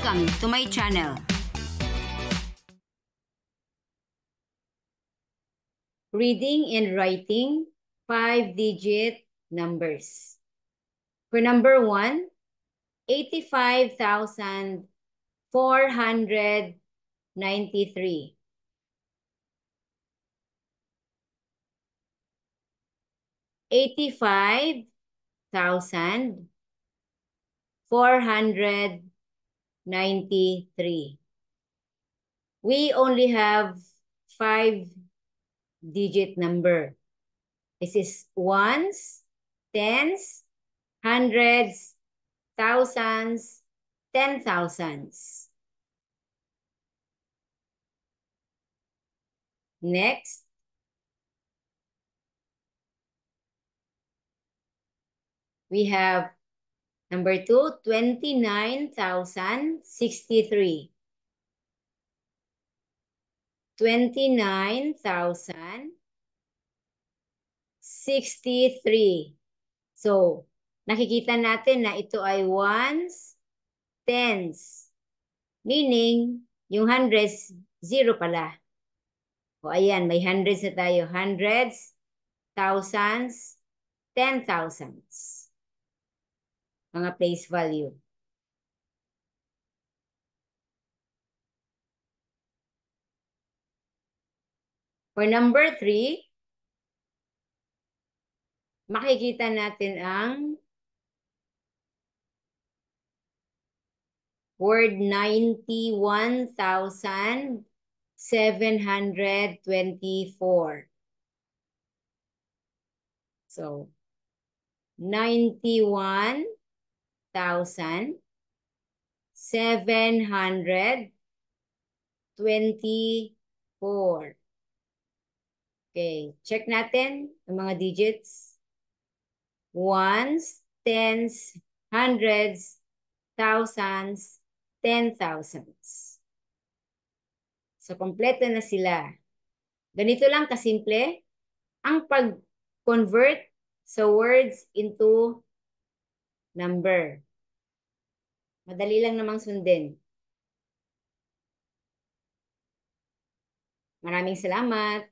Welcome to my channel. Reading and writing five-digit numbers. For number one, 85,493. Eighty-five thousand four hundred 93. We only have five digit number. This is ones, tens, hundreds, thousands, ten thousands. Next. We have Number two, 29,063. 29,063. So, nakikita natin na ito ay ones, tens. Meaning, yung hundreds, zero pala. O ayan, may hundreds na tayo. Hundreds, thousands, ten thousands mga place value. For number 3, makikita natin ang word 91,724. So, 91 thousand seven hundred twenty-four. Okay, check natin ang mga digits. Ones, tens, hundreds, thousands, ten thousands. So, kompleto na sila. Ganito lang kasimple ang pag-convert sa words into number. Madali lang namang sundin. Maraming salamat.